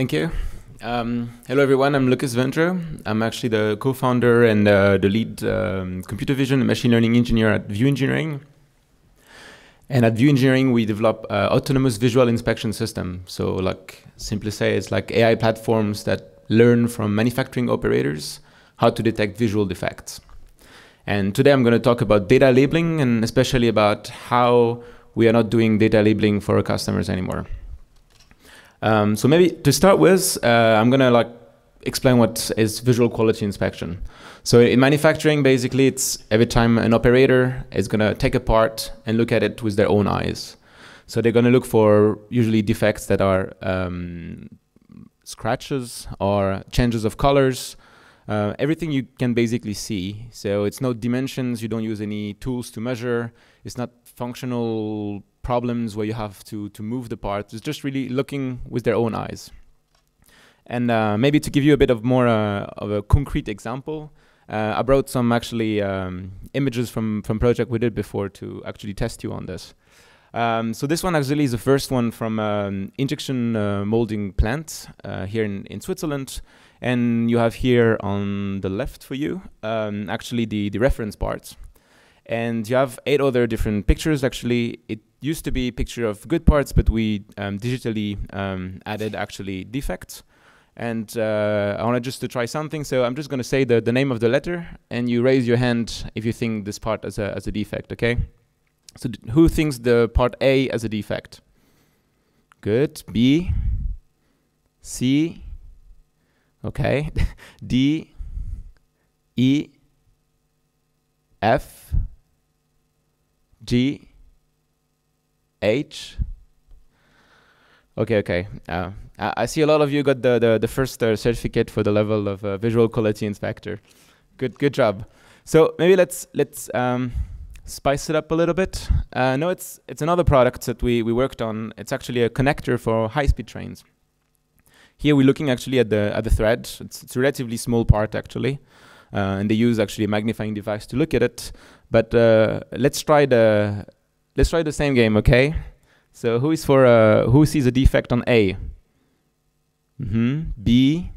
Thank you. Um, hello, everyone. I'm Lucas Venture. I'm actually the co-founder and uh, the lead um, computer vision and machine learning engineer at View Engineering. And at View Engineering, we develop uh, autonomous visual inspection system. So, like, simply say, it's like AI platforms that learn from manufacturing operators how to detect visual defects. And today, I'm going to talk about data labeling and especially about how we are not doing data labeling for our customers anymore. Um, so maybe to start with, uh, I'm gonna like explain what is visual quality inspection. So in manufacturing, basically, it's every time an operator is gonna take a part and look at it with their own eyes. So they're gonna look for usually defects that are um, scratches or changes of colors uh, everything you can basically see. So it's no dimensions, you don't use any tools to measure, it's not functional problems where you have to, to move the parts, it's just really looking with their own eyes. And uh, maybe to give you a bit of more uh, of a concrete example, uh, I brought some actually um, images from, from project we did before to actually test you on this. Um, so this one actually is the first one from um, injection uh, molding plant uh, here in, in Switzerland. And you have here on the left for you, um, actually the, the reference parts. And you have eight other different pictures. Actually, it used to be picture of good parts, but we um, digitally um, added actually defects. And uh, I wanted just to try something, so I'm just going to say the, the name of the letter, and you raise your hand if you think this part as a, as a defect, okay? So who thinks the part A as a defect? Good. B. C. Okay. D. E. F. G. H. Okay, okay. Uh, I, I, see a lot of you got the, the, the first uh, certificate for the level of uh, visual quality inspector. Good, good job. So maybe let's let's um, spice it up a little bit. Uh, no, it's it's another product that we, we worked on. It's actually a connector for high-speed trains. Here we're looking actually at the at the thread. It's, it's a relatively small part actually, uh, and they use actually a magnifying device to look at it. But uh, let's try the let's try the same game, okay? So who is for uh, who sees a defect on A? Mm -hmm. B,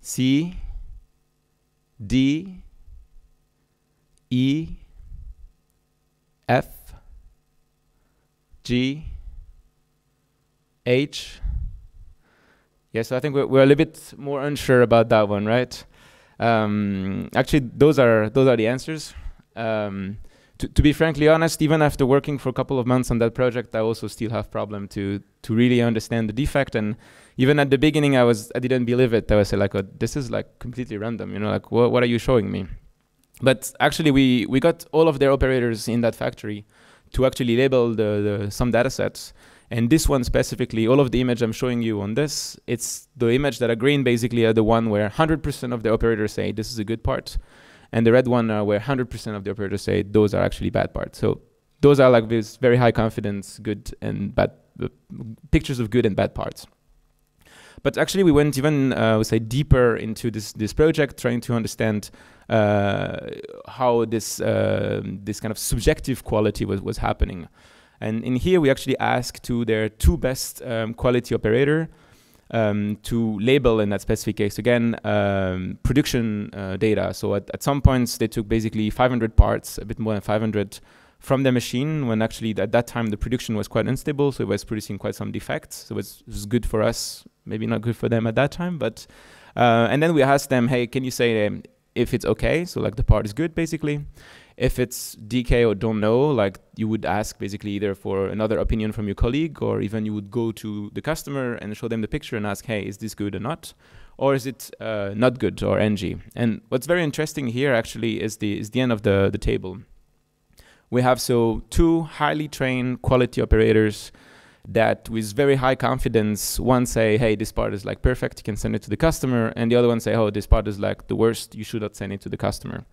C, D, E, F G H. Yeah, so I think we're, we're a little bit more unsure about that one, right? Um, actually, those are those are the answers. Um, to, to, be frankly honest, even after working for a couple of months on that project, I also still have problem to to really understand the defect. And even at the beginning, I was I didn't believe it. I was like, oh, this is like completely random. You know, like wh what are you showing me? but actually we we got all of their operators in that factory to actually label the, the some data sets and this one specifically all of the image i'm showing you on this it's the image that are green basically are the one where 100% of the operators say this is a good part and the red one are where 100% of the operators say those are actually bad parts so those are like this very high confidence good and bad uh, pictures of good and bad parts but actually, we went even, uh, we say, deeper into this this project, trying to understand uh, how this uh, this kind of subjective quality was was happening. And in here, we actually asked to their two best um, quality operator um, to label in that specific case again um, production uh, data. So at, at some points, they took basically 500 parts, a bit more than 500 from the machine when actually at that time the production was quite unstable, so it was producing quite some defects. So it was, it was good for us, maybe not good for them at that time, but uh, and then we asked them, hey, can you say um, if it's okay? So like the part is good basically. If it's DK or don't know, like you would ask basically either for another opinion from your colleague or even you would go to the customer and show them the picture and ask, hey, is this good or not? Or is it uh, not good or NG? And what's very interesting here actually is the is the end of the, the table we have so two highly trained quality operators that with very high confidence one say hey this part is like perfect you can send it to the customer and the other one say oh this part is like the worst you should not send it to the customer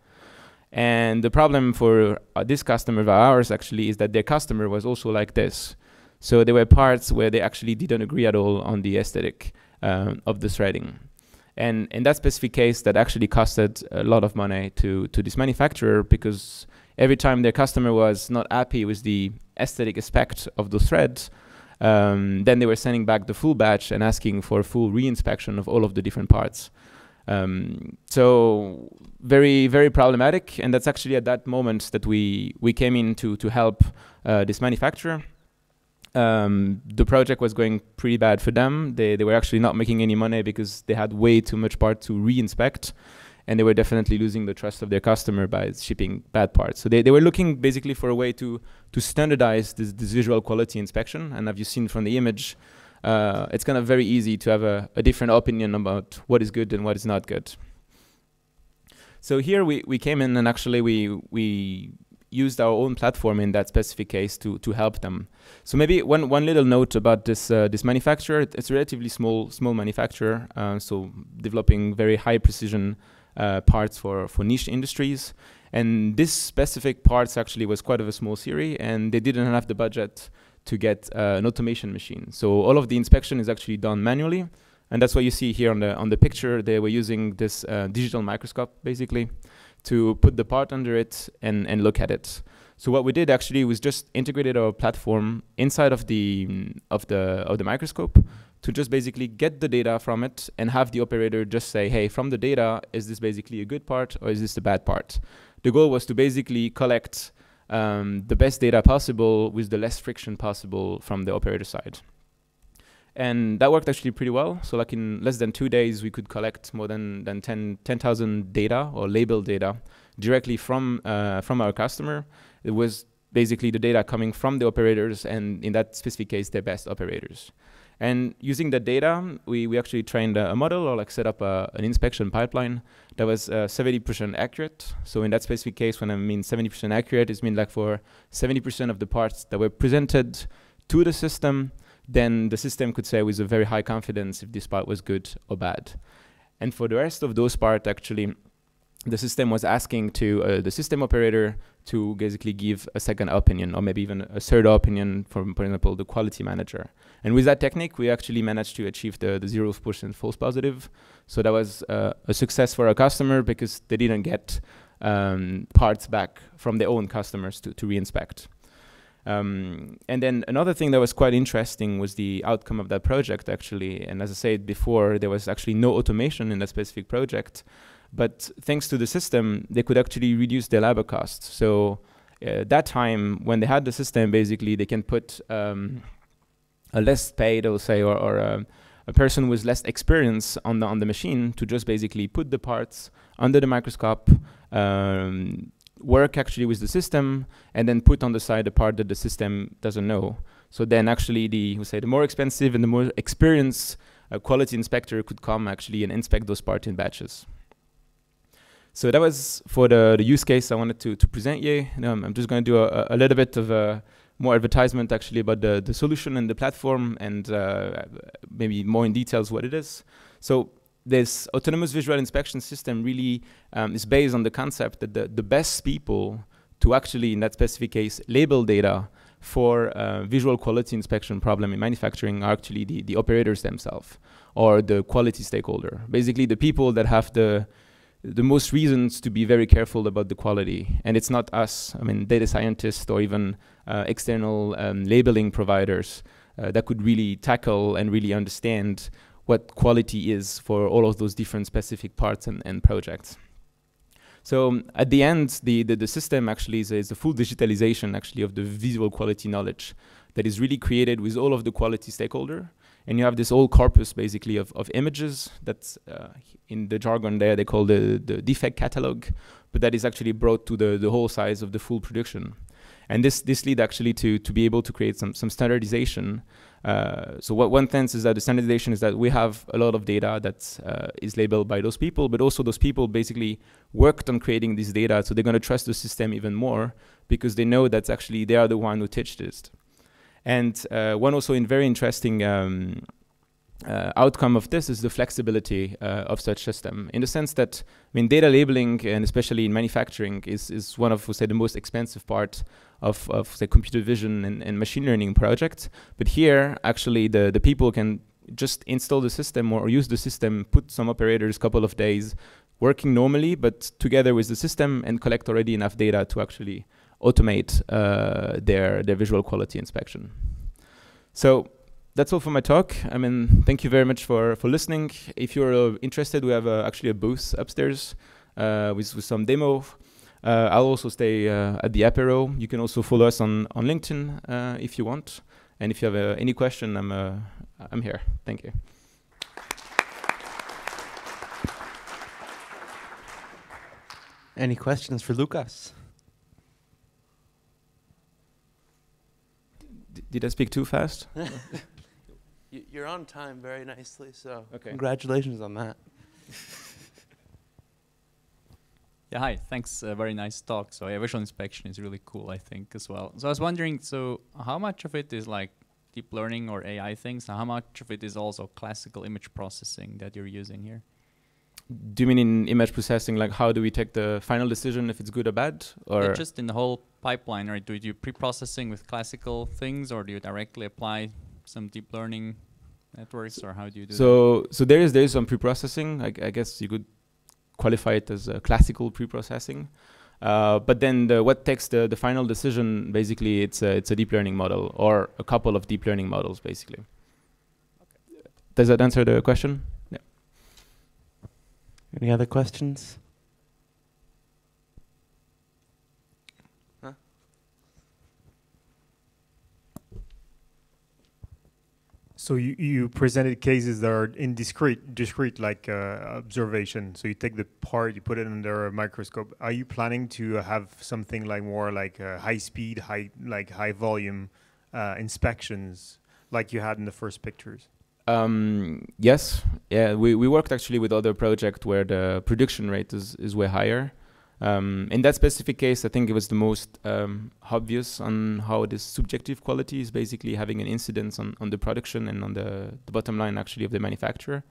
and the problem for uh, this customer of ours actually is that their customer was also like this so there were parts where they actually didn't agree at all on the aesthetic um, of the threading and in that specific case that actually costed a lot of money to to this manufacturer because every time their customer was not happy with the aesthetic aspect of the threads, um, then they were sending back the full batch and asking for a full reinspection of all of the different parts. Um, so very, very problematic. And that's actually at that moment that we, we came in to, to help uh, this manufacturer. Um, the project was going pretty bad for them. They, they were actually not making any money because they had way too much part to reinspect and they were definitely losing the trust of their customer by shipping bad parts. So they, they were looking basically for a way to to standardize this, this visual quality inspection. And as you've seen from the image, uh, it's kind of very easy to have a, a different opinion about what is good and what is not good. So here we, we came in and actually we we used our own platform in that specific case to to help them. So maybe one one little note about this uh, this manufacturer. It's a relatively small small manufacturer, uh, so developing very high precision uh, parts for, for niche industries. And this specific parts actually was quite of a small series, and they didn't have the budget to get uh, an automation machine. So all of the inspection is actually done manually, and that's what you see here on the on the picture. They were using this uh, digital microscope basically to put the part under it and and look at it. So what we did actually was just integrated our platform inside of the of the of the microscope to just basically get the data from it and have the operator just say, hey, from the data, is this basically a good part or is this the bad part? The goal was to basically collect um, the best data possible with the less friction possible from the operator side. And that worked actually pretty well. So like in less than two days, we could collect more than, than 10,000 10, data or label data directly from uh, from our customer. It was basically the data coming from the operators, and in that specific case, the best operators. And using that data, we, we actually trained a, model or like set up a, an inspection pipeline that was 70% uh, accurate. So in that specific case, when I mean 70% accurate, it's mean like for 70% of the parts that were presented to the system, then the system could say with a very high confidence if this part was good or bad. And for the rest of those parts, actually, the system was asking to uh, the system operator to basically give a second opinion or maybe even a third opinion from, for example, the quality manager. And with that technique, we actually managed to achieve the, the zero push and false positive. So that was uh, a success for our customer because they didn't get um, parts back from their own customers to, to re-inspect. Um, and then another thing that was quite interesting was the outcome of that project, actually. And as I said before, there was actually no automation in that specific project. But thanks to the system, they could actually reduce their labor costs. So uh, that time, when they had the system, basically, they can put um, a less paid, I'll say, or, or a, um, a person with less experience on the, on the machine to just basically put the parts under the microscope, um, work actually with the system and then put on the side the part that the system doesn't know. So then actually the, we say the more expensive and the more experienced uh, quality inspector could come actually and inspect those parts in batches. So that was for the, the use case I wanted to, to present you. I'm just going to do a, a, little bit of a uh, more advertisement actually about the, the solution and the platform and uh, maybe more in details what it is. So this autonomous visual inspection system really um, is based on the concept that the, the best people to actually, in that specific case, label data for uh, visual quality inspection problem in manufacturing are actually the, the operators themselves or the quality stakeholder. Basically, the people that have the the most reasons to be very careful about the quality. And it's not us, I mean, data scientists or even uh, external um, labeling providers uh, that could really tackle and really understand what quality is for all of those different specific parts and, and projects. So um, at the end, the, the, the system actually is a, is a, full digitalization actually of the visual quality knowledge that is really created with all of the quality stakeholder. And you have this whole corpus basically of, of images that's uh, in the jargon there, they call the, the defect catalog, but that is actually brought to the, the whole size of the full production. And this this lead actually to to be able to create some some standardization. Uh, so what one sense is that the standardization is that we have a lot of data that uh, is labeled by those people, but also those people basically worked on creating this data, so they're going to trust the system even more because they know that actually they are the one who touched this. And uh, one also in very interesting um, uh, outcome of this is the flexibility uh, of such system in the sense that I mean data labeling and especially in manufacturing is is one of say the most expensive part of, of the computer vision and, and machine learning projects but here actually the the people can just install the system or use the system put some operators couple of days working normally but together with the system and collect already enough data to actually automate uh, their their visual quality inspection so that's all for my talk. I mean, thank you very much for, for listening. If you're uh, interested, we have uh, actually a booth upstairs uh, with, with some demo. I'll also stay at the Apero. You can also follow us on, on LinkedIn if you want. And if you have any question, I'm, I'm here. Thank you. Any questions for Lucas? D did I speak too fast? You're on time very nicely, so okay. congratulations on that. yeah, hi. Thanks. Uh, very nice talk. So yeah, visual inspection is really cool, I think, as well. So I was wondering, so how much of it is like deep learning or AI things, and how much of it is also classical image processing that you're using here? Do you mean in image processing, like how do we take the final decision if it's good or bad, or yeah, just in the whole pipeline? Or do you do pre-processing with classical things, or do you directly apply some deep learning networks, or how do you do? So that? so there is there is some pre-processing. I, I, guess you could qualify it as a classical pre-processing. Uh, but then the, what takes the, the final decision basically it's a, it's a deep learning model or a couple of deep learning models basically. Okay. Does that answer the question? Yeah. Any other questions? So you, you presented cases that are indiscrete, discrete like uh, observation. So you take the part, you put it under a microscope. Are you planning to have something like more like uh, high speed, high like high volume uh, inspections, like you had in the first pictures? Um, yes, yeah. We we worked actually with other project where the prediction rate is is way higher. Um, in that specific case, I think it was the most um, obvious on how this subjective quality is basically having an incidence on, on the production and on the, the bottom line actually of the manufacturer.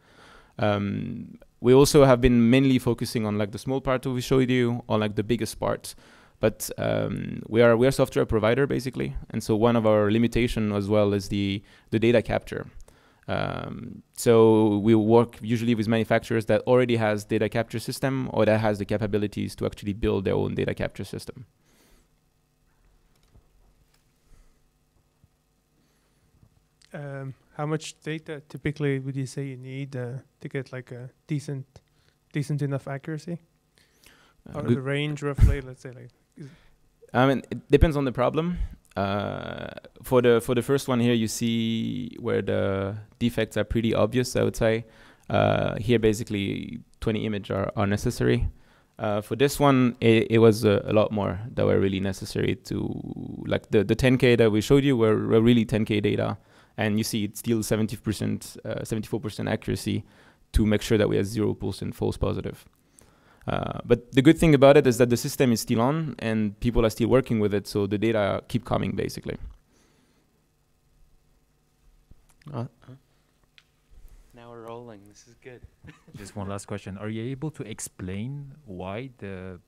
Um, we also have been mainly focusing on like the small part that we showed you or like the biggest part. But um, we are we are software provider basically, and so one of our limitation as well is the the data capture. Um, so we work usually with manufacturers that already has data capture system or that has the capabilities to actually build their own data capture system. Um, how much data typically would you say you need uh, to get like a decent, decent enough accuracy? Uh, Out of the range roughly, let's say like. I mean, it depends on the problem. Uh, for the for the first one here, you see where the defects are pretty obvious. I would say uh, here basically 20 image are, are necessary. Uh, for this one, it, it was a, a, lot more that were really necessary to like the, the 10k that we showed you were, were really 10k data, and you see it's still 70%, 74% uh, accuracy to make sure that we have zero and false positive. Uh, but the good thing about it is that the system is still on and people are still working with it, so the data keep coming basically. Uh, uh, uh. now we're rolling. This is good. Just one last question: Are you able to explain why the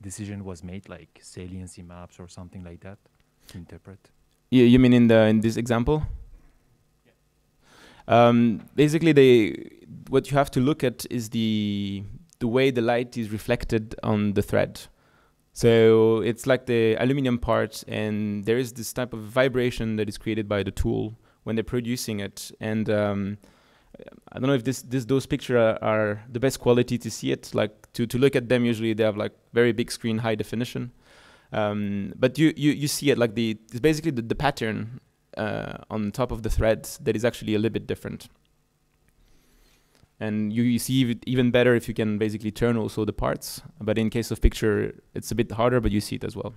decision was made, like saliency maps or something like that, to interpret? Yeah, you mean in the in this example? Yeah. Um, basically, they what you have to look at is the the way the light is reflected on the thread. So it's like the aluminum part, and there is this type of vibration that is created by the tool when they're producing it. And um, I don't know if this, this those pictures are, are, the best quality to see it. Like to, to look at them, usually they have like very big screen, high definition. Um, but you, you you see it like the it's basically the, the pattern uh, on top of the thread that is actually a little bit different and you, you see it even better if you can basically turn also the parts. But in case of picture, it's a bit harder, but you see it as well.